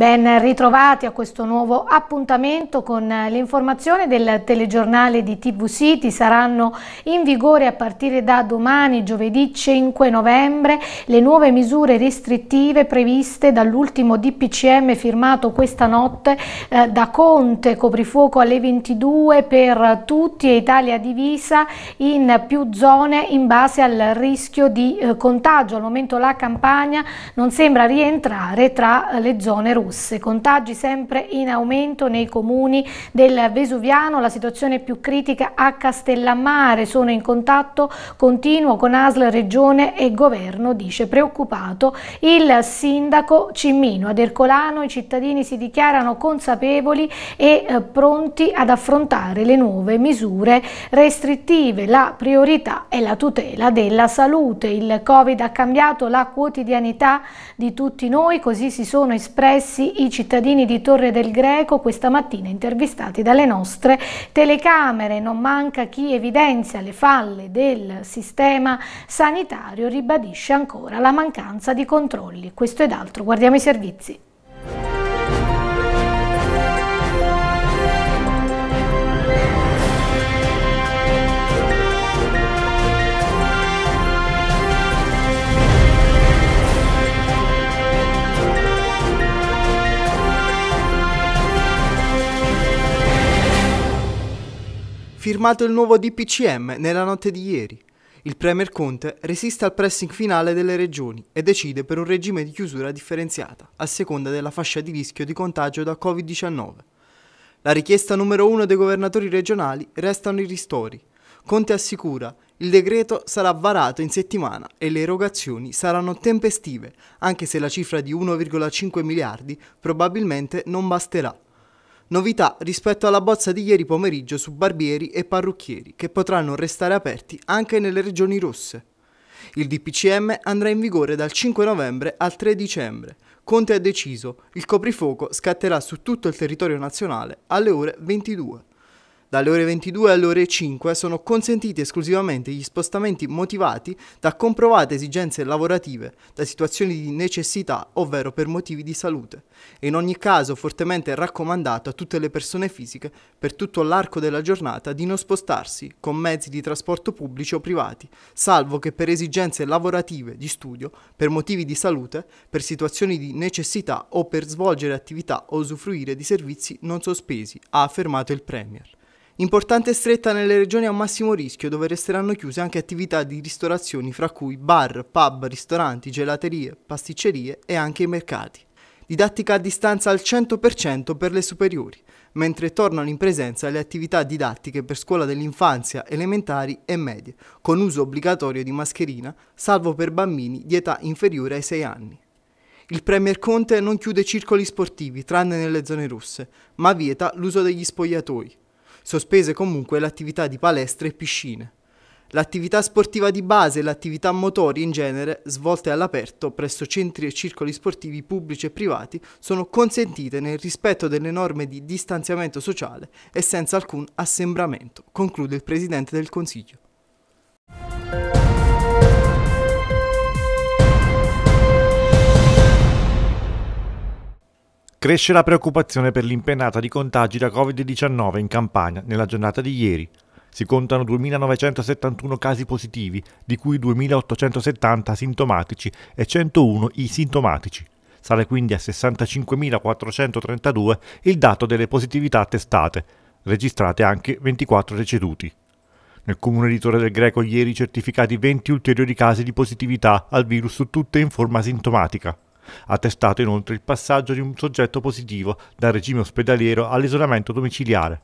Ben ritrovati a questo nuovo appuntamento con l'informazione del telegiornale di TV City. Saranno in vigore a partire da domani, giovedì 5 novembre, le nuove misure restrittive previste dall'ultimo DPCM firmato questa notte eh, da Conte, coprifuoco alle 22 per tutti e Italia divisa in più zone in base al rischio di eh, contagio. Al momento la campagna non sembra rientrare tra le zone russe rosse, contagi sempre in aumento nei comuni del Vesuviano, la situazione più critica a Castellammare, sono in contatto continuo con ASL, Regione e Governo, dice preoccupato il sindaco Cimmino. Ad Ercolano i cittadini si dichiarano consapevoli e eh, pronti ad affrontare le nuove misure restrittive, la priorità è la tutela della salute. Il Covid ha cambiato la quotidianità di tutti noi, così si sono espressi ragazzi, i cittadini di Torre del Greco questa mattina intervistati dalle nostre telecamere. Non manca chi evidenzia le falle del sistema sanitario, ribadisce ancora la mancanza di controlli. Questo ed altro, guardiamo i servizi. firmato il nuovo DPCM nella notte di ieri. Il Premier Conte resiste al pressing finale delle regioni e decide per un regime di chiusura differenziata, a seconda della fascia di rischio di contagio da Covid-19. La richiesta numero uno dei governatori regionali restano i ristori. Conte assicura il decreto sarà varato in settimana e le erogazioni saranno tempestive, anche se la cifra di 1,5 miliardi probabilmente non basterà. Novità rispetto alla bozza di ieri pomeriggio su barbieri e parrucchieri, che potranno restare aperti anche nelle regioni rosse. Il DPCM andrà in vigore dal 5 novembre al 3 dicembre. Conte ha deciso, il coprifuoco scatterà su tutto il territorio nazionale alle ore 22. Dalle ore 22 alle ore 5 sono consentiti esclusivamente gli spostamenti motivati da comprovate esigenze lavorative, da situazioni di necessità ovvero per motivi di salute. E in ogni caso fortemente raccomandato a tutte le persone fisiche per tutto l'arco della giornata di non spostarsi con mezzi di trasporto pubblici o privati, salvo che per esigenze lavorative, di studio, per motivi di salute, per situazioni di necessità o per svolgere attività o usufruire di servizi non sospesi, ha affermato il Premier. Importante stretta nelle regioni a massimo rischio dove resteranno chiuse anche attività di ristorazioni fra cui bar, pub, ristoranti, gelaterie, pasticcerie e anche i mercati. Didattica a distanza al 100% per le superiori, mentre tornano in presenza le attività didattiche per scuola dell'infanzia, elementari e medie, con uso obbligatorio di mascherina, salvo per bambini di età inferiore ai 6 anni. Il Premier Conte non chiude circoli sportivi, tranne nelle zone rosse, ma vieta l'uso degli spogliatoi sospese comunque l'attività di palestre e piscine. L'attività sportiva di base e l'attività motori in genere, svolte all'aperto presso centri e circoli sportivi pubblici e privati, sono consentite nel rispetto delle norme di distanziamento sociale e senza alcun assembramento, conclude il Presidente del Consiglio. Cresce la preoccupazione per l'impennata di contagi da Covid-19 in Campania nella giornata di ieri. Si contano 2.971 casi positivi, di cui 2.870 sintomatici e 101 asintomatici. Sale quindi a 65.432 il dato delle positività testate, registrate anche 24 deceduti. Nel comune di Torre del Greco ieri certificati 20 ulteriori casi di positività al virus, tutte in forma sintomatica. Ha testato inoltre il passaggio di un soggetto positivo dal regime ospedaliero all'isolamento domiciliare.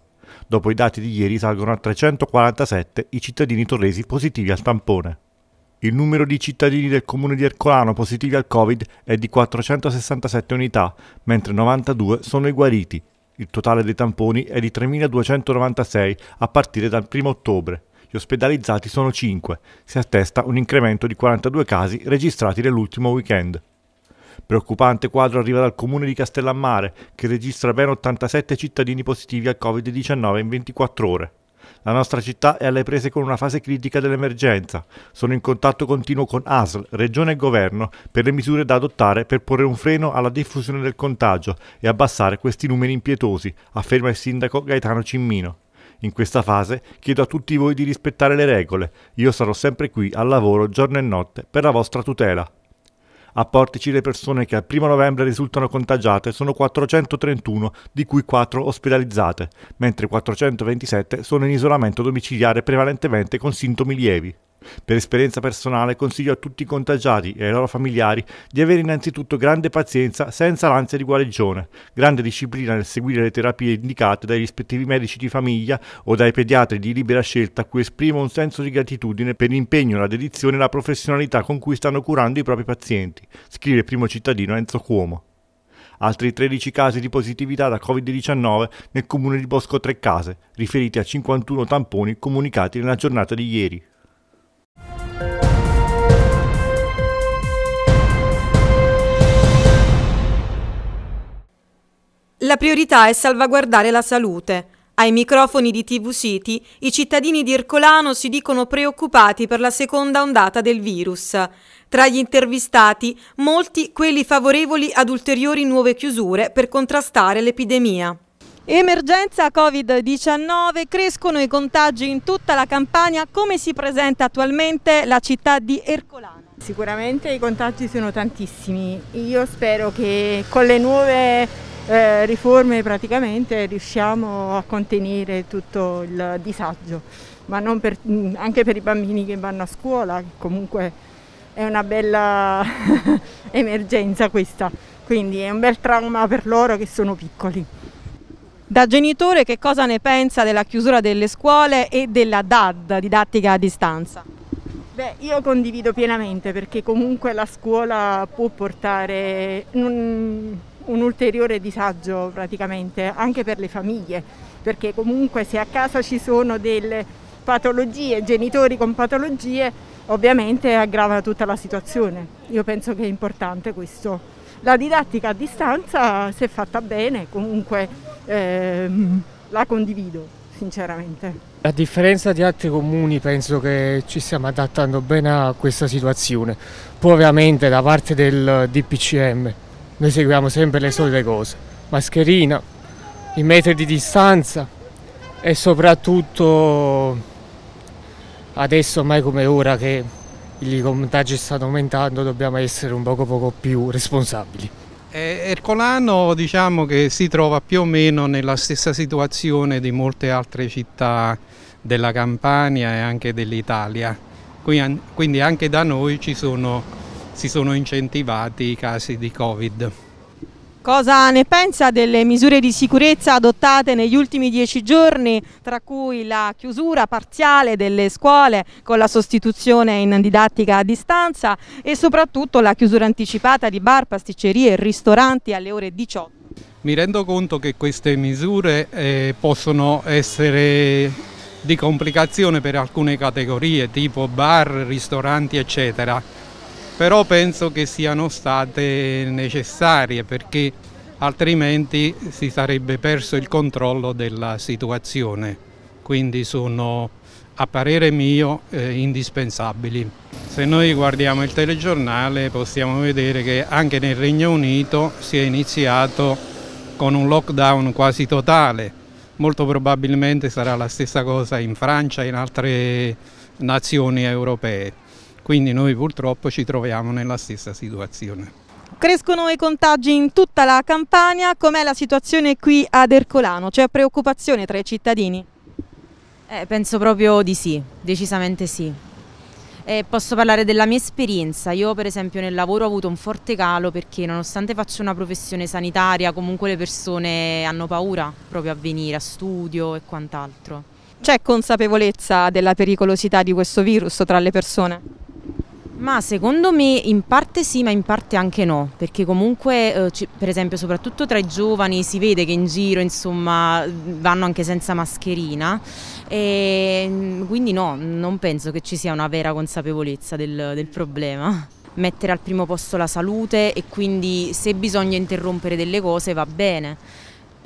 Dopo i dati di ieri salgono a 347 i cittadini torresi positivi al tampone. Il numero di cittadini del comune di Ercolano positivi al Covid è di 467 unità, mentre 92 sono i guariti. Il totale dei tamponi è di 3.296 a partire dal 1 ottobre. Gli ospedalizzati sono 5. Si attesta un incremento di 42 casi registrati nell'ultimo weekend. Preoccupante quadro arriva dal comune di Castellammare, che registra ben 87 cittadini positivi al Covid-19 in 24 ore. La nostra città è alle prese con una fase critica dell'emergenza. Sono in contatto continuo con ASL, Regione e Governo per le misure da adottare per porre un freno alla diffusione del contagio e abbassare questi numeri impietosi, afferma il sindaco Gaetano Cimmino. In questa fase chiedo a tutti voi di rispettare le regole. Io sarò sempre qui al lavoro giorno e notte per la vostra tutela. A Portici le persone che al 1 novembre risultano contagiate sono 431, di cui 4 ospedalizzate, mentre 427 sono in isolamento domiciliare prevalentemente con sintomi lievi. Per esperienza personale consiglio a tutti i contagiati e ai loro familiari di avere innanzitutto grande pazienza senza l'ansia di guarigione, grande disciplina nel seguire le terapie indicate dai rispettivi medici di famiglia o dai pediatri di libera scelta a cui esprimo un senso di gratitudine per l'impegno, la dedizione e la professionalità con cui stanno curando i propri pazienti, scrive il primo cittadino Enzo Cuomo. Altri 13 casi di positività da Covid-19 nel comune di Bosco Tre Case, riferiti a 51 tamponi comunicati nella giornata di ieri. La priorità è salvaguardare la salute. Ai microfoni di TV City i cittadini di Ercolano si dicono preoccupati per la seconda ondata del virus. Tra gli intervistati, molti quelli favorevoli ad ulteriori nuove chiusure per contrastare l'epidemia. Emergenza Covid-19, crescono i contagi in tutta la campagna. Come si presenta attualmente la città di Ercolano? Sicuramente i contagi sono tantissimi. Io spero che con le nuove eh, riforme praticamente riusciamo a contenere tutto il disagio, ma per, mm, anche per i bambini che vanno a scuola, che comunque è una bella emergenza questa, quindi è un bel trauma per loro che sono piccoli. Da genitore che cosa ne pensa della chiusura delle scuole e della DAD, didattica a distanza? Beh, io condivido pienamente perché comunque la scuola può portare un un ulteriore disagio praticamente anche per le famiglie, perché comunque se a casa ci sono delle patologie, genitori con patologie, ovviamente aggrava tutta la situazione. Io penso che è importante questo. La didattica a distanza, se fatta bene, comunque ehm, la condivido sinceramente. A differenza di altri comuni penso che ci stiamo adattando bene a questa situazione, poi ovviamente da parte del DPCM noi seguiamo sempre le solite cose, mascherina, i metri di distanza e soprattutto adesso ormai come ora che i contagi stanno aumentando dobbiamo essere un poco poco più responsabili. Ercolano diciamo che si trova più o meno nella stessa situazione di molte altre città della Campania e anche dell'Italia, quindi anche da noi ci sono si sono incentivati i casi di Covid. Cosa ne pensa delle misure di sicurezza adottate negli ultimi dieci giorni, tra cui la chiusura parziale delle scuole con la sostituzione in didattica a distanza e soprattutto la chiusura anticipata di bar, pasticcerie e ristoranti alle ore 18? Mi rendo conto che queste misure eh, possono essere di complicazione per alcune categorie, tipo bar, ristoranti, eccetera però penso che siano state necessarie perché altrimenti si sarebbe perso il controllo della situazione, quindi sono a parere mio eh, indispensabili. Se noi guardiamo il telegiornale possiamo vedere che anche nel Regno Unito si è iniziato con un lockdown quasi totale, molto probabilmente sarà la stessa cosa in Francia e in altre nazioni europee quindi noi purtroppo ci troviamo nella stessa situazione. Crescono i contagi in tutta la Campania, com'è la situazione qui ad Ercolano? C'è preoccupazione tra i cittadini? Eh, penso proprio di sì, decisamente sì. Eh, posso parlare della mia esperienza, io per esempio nel lavoro ho avuto un forte calo perché nonostante faccio una professione sanitaria comunque le persone hanno paura proprio a venire a studio e quant'altro. C'è consapevolezza della pericolosità di questo virus tra le persone? Ma secondo me in parte sì, ma in parte anche no, perché comunque eh, ci, per esempio soprattutto tra i giovani si vede che in giro insomma vanno anche senza mascherina e mm, quindi no, non penso che ci sia una vera consapevolezza del, del problema mettere al primo posto la salute e quindi se bisogna interrompere delle cose va bene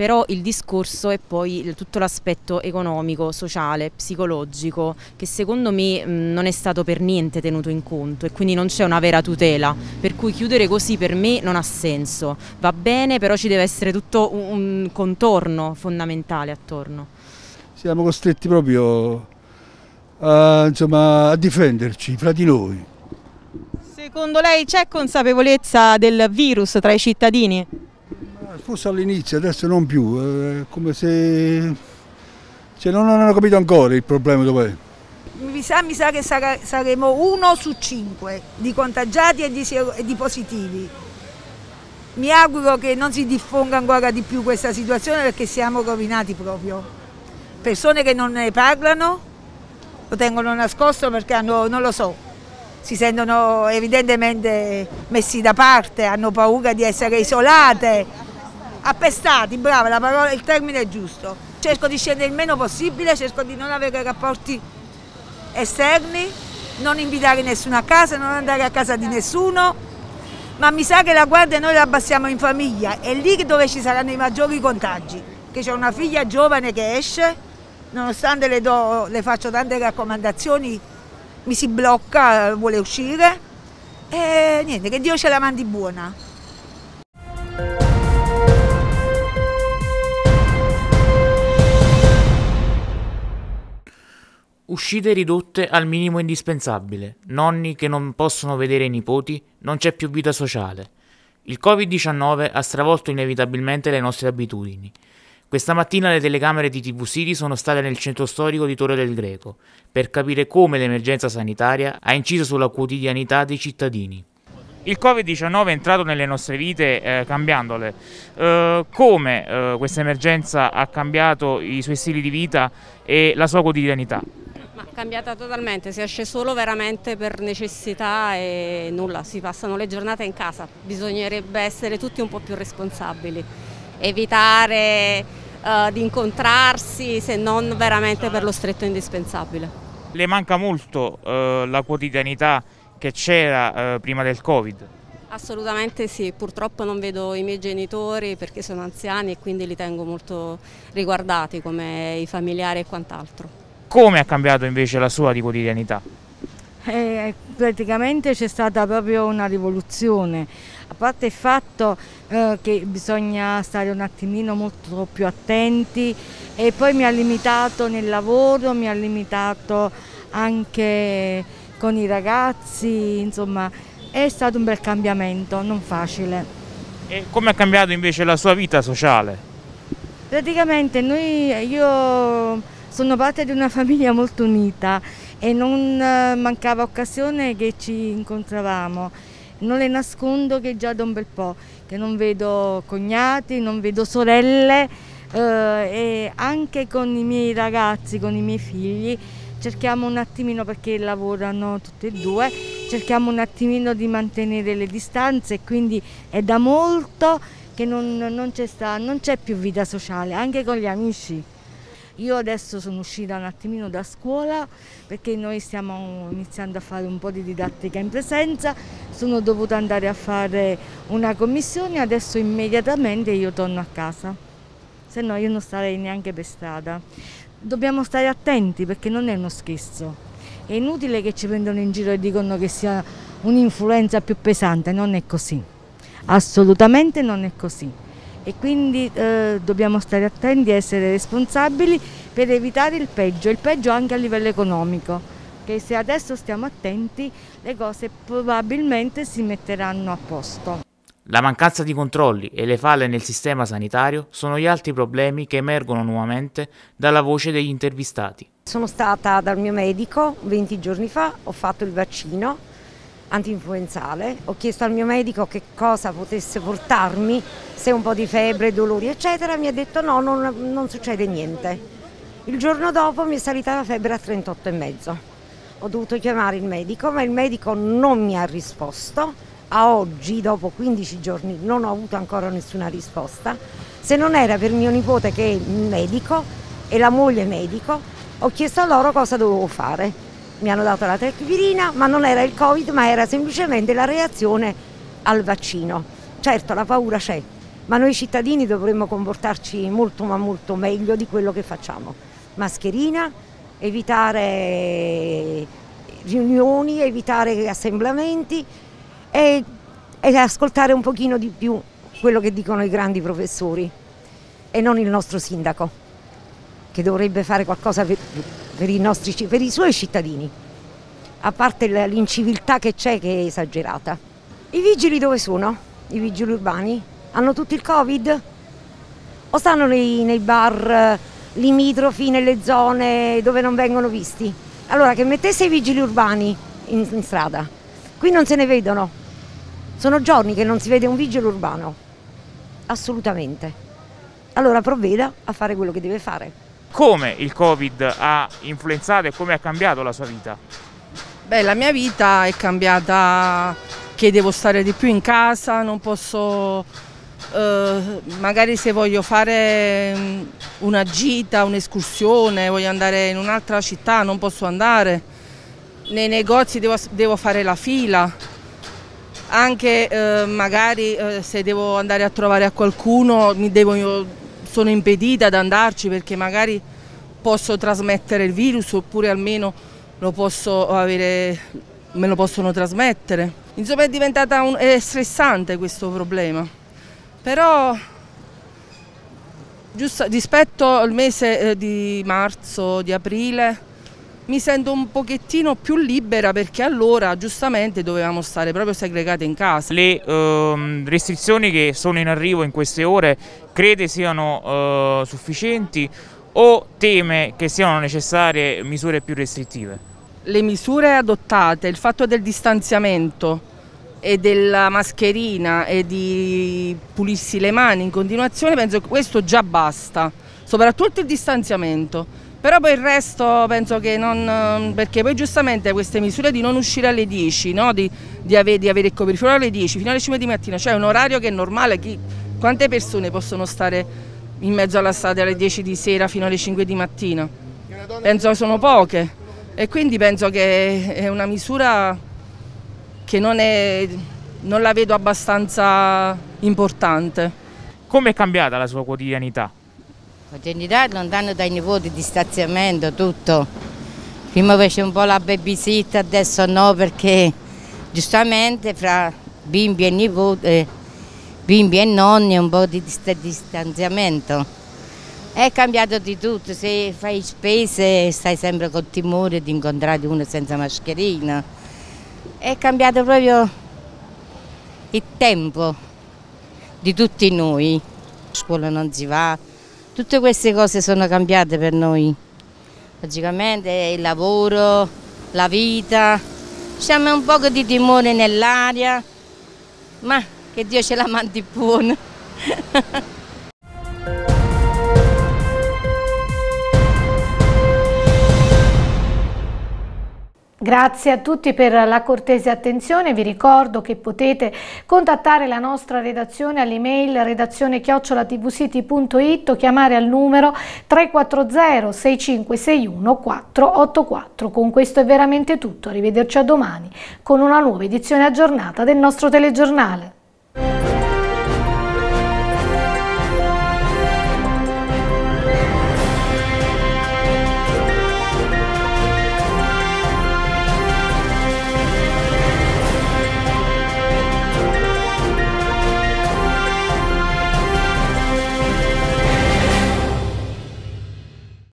però il discorso è poi tutto l'aspetto economico, sociale, psicologico, che secondo me non è stato per niente tenuto in conto e quindi non c'è una vera tutela, per cui chiudere così per me non ha senso, va bene però ci deve essere tutto un, un contorno fondamentale attorno. Siamo costretti proprio a, insomma, a difenderci fra di noi. Secondo lei c'è consapevolezza del virus tra i cittadini? Forse all'inizio, adesso non più, è eh, come se cioè, non hanno capito ancora il problema dov'è. Mi sa, mi sa che saremo uno su cinque di contagiati e di, e di positivi. Mi auguro che non si diffonga ancora di più questa situazione perché siamo rovinati proprio. Persone che non ne parlano, lo tengono nascosto perché hanno, non lo so, si sentono evidentemente messi da parte, hanno paura di essere isolate appestati, brava, la parola, il termine è giusto. Cerco di scendere il meno possibile, cerco di non avere rapporti esterni, non invitare nessuno a casa, non andare a casa di nessuno, ma mi sa che la guardia noi la abbassiamo in famiglia, è lì dove ci saranno i maggiori contagi, che c'è una figlia giovane che esce, nonostante le, do, le faccio tante raccomandazioni, mi si blocca, vuole uscire e niente, che Dio ce la mandi buona. Uscite ridotte al minimo indispensabile, nonni che non possono vedere i nipoti, non c'è più vita sociale. Il Covid-19 ha stravolto inevitabilmente le nostre abitudini. Questa mattina le telecamere di TV Siri sono state nel centro storico di Torre del Greco per capire come l'emergenza sanitaria ha inciso sulla quotidianità dei cittadini. Il Covid-19 è entrato nelle nostre vite eh, cambiandole. Eh, come eh, questa emergenza ha cambiato i suoi stili di vita e la sua quotidianità? cambiata totalmente, si esce solo veramente per necessità e nulla, si passano le giornate in casa, bisognerebbe essere tutti un po' più responsabili, evitare uh, di incontrarsi se non veramente per lo stretto indispensabile. Le manca molto uh, la quotidianità che c'era uh, prima del Covid? Assolutamente sì, purtroppo non vedo i miei genitori perché sono anziani e quindi li tengo molto riguardati come i familiari e quant'altro. Come ha cambiato invece la sua di quotidianità? Eh, praticamente c'è stata proprio una rivoluzione, a parte il fatto eh, che bisogna stare un attimino molto più attenti e poi mi ha limitato nel lavoro, mi ha limitato anche con i ragazzi, insomma è stato un bel cambiamento, non facile. E come ha cambiato invece la sua vita sociale? Praticamente noi, io sono parte di una famiglia molto unita e non eh, mancava occasione che ci incontravamo. Non le nascondo che già da un bel po', che non vedo cognati, non vedo sorelle eh, e anche con i miei ragazzi, con i miei figli, cerchiamo un attimino, perché lavorano tutti e due, cerchiamo un attimino di mantenere le distanze e quindi è da molto che non, non c'è più vita sociale, anche con gli amici. Io adesso sono uscita un attimino da scuola perché noi stiamo iniziando a fare un po' di didattica in presenza, sono dovuta andare a fare una commissione, e adesso immediatamente io torno a casa, se no io non starei neanche per strada. Dobbiamo stare attenti perché non è uno scherzo, è inutile che ci prendano in giro e dicono che sia un'influenza più pesante, non è così, assolutamente non è così e quindi eh, dobbiamo stare attenti, essere responsabili per evitare il peggio, il peggio anche a livello economico, che se adesso stiamo attenti le cose probabilmente si metteranno a posto. La mancanza di controlli e le falle nel sistema sanitario sono gli altri problemi che emergono nuovamente dalla voce degli intervistati. Sono stata dal mio medico 20 giorni fa, ho fatto il vaccino antinfluenzale, ho chiesto al mio medico che cosa potesse portarmi, se un po' di febbre, dolori eccetera, mi ha detto no, non, non succede niente. Il giorno dopo mi è salita la febbre a 38,5. Ho dovuto chiamare il medico, ma il medico non mi ha risposto. A oggi, dopo 15 giorni, non ho avuto ancora nessuna risposta. Se non era per mio nipote che è medico e la moglie medico, ho chiesto a loro cosa dovevo fare mi hanno dato la tachipirina, ma non era il Covid, ma era semplicemente la reazione al vaccino. Certo, la paura c'è, ma noi cittadini dovremmo comportarci molto ma molto meglio di quello che facciamo. Mascherina, evitare riunioni, evitare assemblamenti e, e ascoltare un pochino di più quello che dicono i grandi professori e non il nostro sindaco che dovrebbe fare qualcosa per tutti per i, nostri, per i suoi cittadini, a parte l'inciviltà che c'è che è esagerata. I vigili dove sono? I vigili urbani? Hanno tutti il Covid? O stanno nei, nei bar limitrofi, nelle zone dove non vengono visti? Allora che mettesse i vigili urbani in, in strada, qui non se ne vedono, sono giorni che non si vede un vigile urbano, assolutamente. Allora provveda a fare quello che deve fare come il Covid ha influenzato e come ha cambiato la sua vita? Beh, la mia vita è cambiata che devo stare di più in casa, non posso, eh, magari se voglio fare mm, una gita, un'escursione, voglio andare in un'altra città, non posso andare. Nei negozi devo, devo fare la fila, anche eh, magari eh, se devo andare a trovare a qualcuno mi devo sono impedita ad andarci perché magari posso trasmettere il virus oppure almeno lo posso avere, me lo possono trasmettere. Insomma è diventata un, è stressante questo problema, però giusto, rispetto al mese eh, di marzo, di aprile, mi sento un pochettino più libera perché allora giustamente dovevamo stare proprio segregate in casa. Le ehm, restrizioni che sono in arrivo in queste ore crede siano eh, sufficienti o teme che siano necessarie misure più restrittive? Le misure adottate, il fatto del distanziamento e della mascherina e di pulirsi le mani in continuazione, penso che questo già basta, soprattutto il distanziamento però poi il resto penso che non, ehm, perché poi giustamente queste misure di non uscire alle 10, no? di, di, ave, di, avere il coprifuoco alle 10 fino alle 5 di mattina, cioè un orario che è normale, chi, quante persone possono stare in mezzo alla strada alle 10 di sera fino alle 5 di mattina? Penso che sono poche e quindi penso che è una misura che non, è, non la vedo abbastanza importante. Come è cambiata la sua quotidianità? I genitori lontano dai nipoti, distanziamento, tutto. Prima facevo un po' la babysitter, adesso no perché giustamente fra bimbi e nipoti, eh, bimbi e nonni un po' di distanziamento. È cambiato di tutto, se fai spese stai sempre col timore di incontrare uno senza mascherina. È cambiato proprio il tempo di tutti noi. A scuola non si va, Tutte queste cose sono cambiate per noi, logicamente il lavoro, la vita, c'è un po' di timore nell'aria, ma che Dio ce la mandi buona. Grazie a tutti per la cortese attenzione, vi ricordo che potete contattare la nostra redazione all'email redazione chiocciolatvcity.it o chiamare al numero 340 6561 484. Con questo è veramente tutto, arrivederci a domani con una nuova edizione aggiornata del nostro telegiornale.